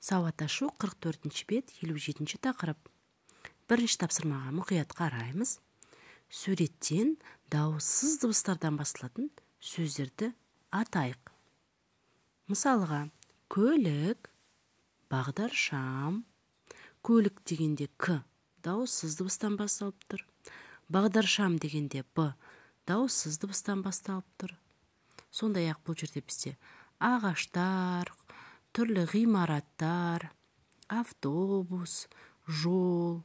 сауат ашу 44-ші бет 57-ші тақырып бірінші тапсырмаға мұқият қараймыз суреттен дауыссыз дыбыстардан басталатын сөздерді атайық мысалға көлік бағдаршам көлік дегенде к дауыссыз дыбыстан басталып тұр бағдаршам дегенде б дауыссыз дыбыстан басталып тұр сондай ақ бұл жерде бізде ағаштар түрлі ғимараттар автобус жол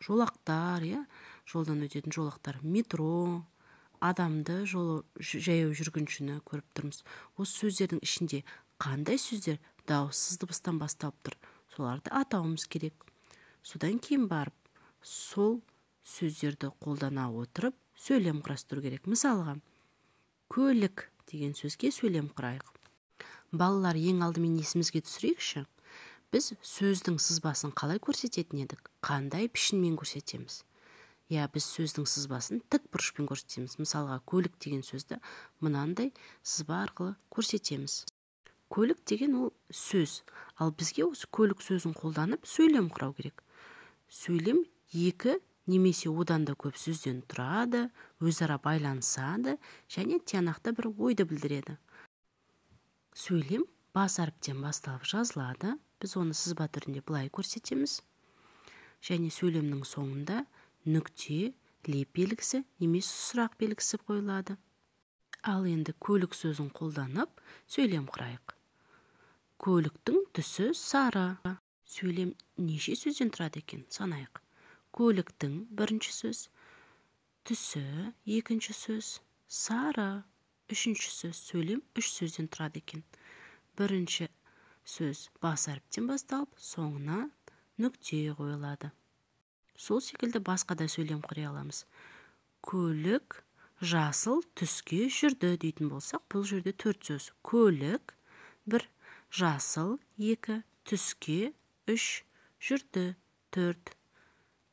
жолақтар иә жолдан өтетін жолақтар метро адамды жолы жаяу жүргіншіні көріп тұрмыз осы сөздердің ішінде қандай сөздер дауыссыз дыбыстан басталып тұр соларды атауымыз керек содан кейін барып сол сөздерді қолдана отырып сөйлем құрастыру керек мысалға көлік деген сөзге сөйлем құрайық балалар ең алдымен есімізге түсірейікші біз сөздің сызбасын қалай көрсететін едік қандай пішінмен көрсетеміз иә біз сөздің сызбасын тік бұрышпен көрсетеміз мысалға көлік деген сөзді мынандай сызба арқылы көрсетеміз көлік деген ол сөз ал бізге осы көлік сөзін қолданып сөйлем құрау керек сөйлем екі немесе одан да көп сөзден тұрады өзара байланысады және тиянақты бір ойды білдіреді сөйлем бас әріптен басталып жазылады біз оны сызба түрінде былай көрсетеміз және сөйлемнің соңында нүкте леп белгісі немесе сұрақ белгісі қойылады ал енді көлік сөзін қолданып сөйлем құрайық көліктің түсі сары сөйлем неше сөзден тұрады екен санайық көліктің бірінші сөз түсі екінші сөз сары үшіншісі сөйлем үш сөзден тұрады екен бірінші сөз бас әріптен басталып соңына нүкте қойылады сол секілді басқа да сөйлем құрай аламыз көлік жасыл түске жүрді дейтін болсақ бұл жерде төрт сөз көлік бір жасыл екі түске үш жүрді төрт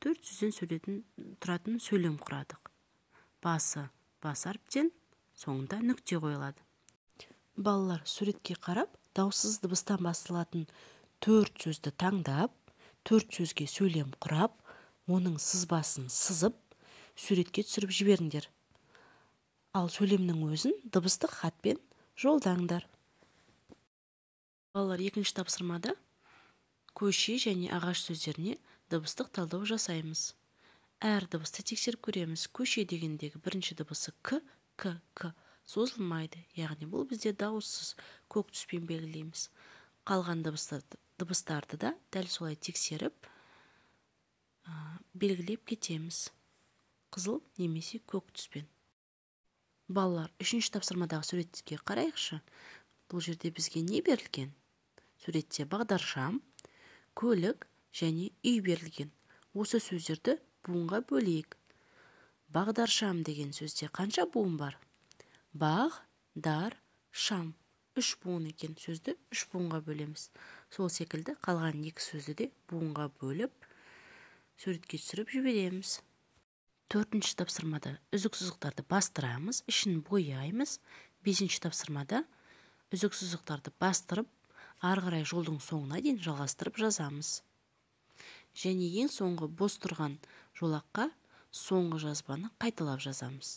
төрт сөзден сөйлетін тұратын сөйлем құрадық басы бас әріптен соңында нүкте қойылады балалар суретке қарап даусыз дыбыстан басталатын төрт сөзді таңдап төрт сөзге сөйлем құрап оның сызбасын сызып суретке түсіріп жіберіңдер ал сөйлемнің өзін дыбыстық хатпен жолдаңдар балалар екінші тапсырмада көше және ағаш сөздеріне дыбыстық талдау жасаймыз әр дыбысты тексеріп көреміз көше дегендегі бірінші дыбысы к к к созылмайды яғни бұл бізде дауыссыз көк түспен белгілейміз қалған дыбыстарды, да дәл солай тексеріп белгілеп кетеміз қызыл немесе көк түспен балалар үшінші тапсырмадағы суретке қарайықшы бұл жерде бізге не берілген суретте бағдаршам көлік және үй берілген осы сөздерді буынға бөлейік бағдаршам деген сөзде қанша буын бар бағ дар шам үш буын екен сөзді үш буынға бөлеміз сол секілді қалған екі сөзді де буынға бөліп суретке түсіріп жібереміз төртінші тапсырмада үзік сызықтарды бастырамыз ішін бояймыз бесінші тапсырмада үзік сызықтарды бастырып ары қарай жолдың соңына дейін жалғастырып жазамыз және ең соңғы бос тұрған жолаққа соңғы жазбаны қайталап жазамыз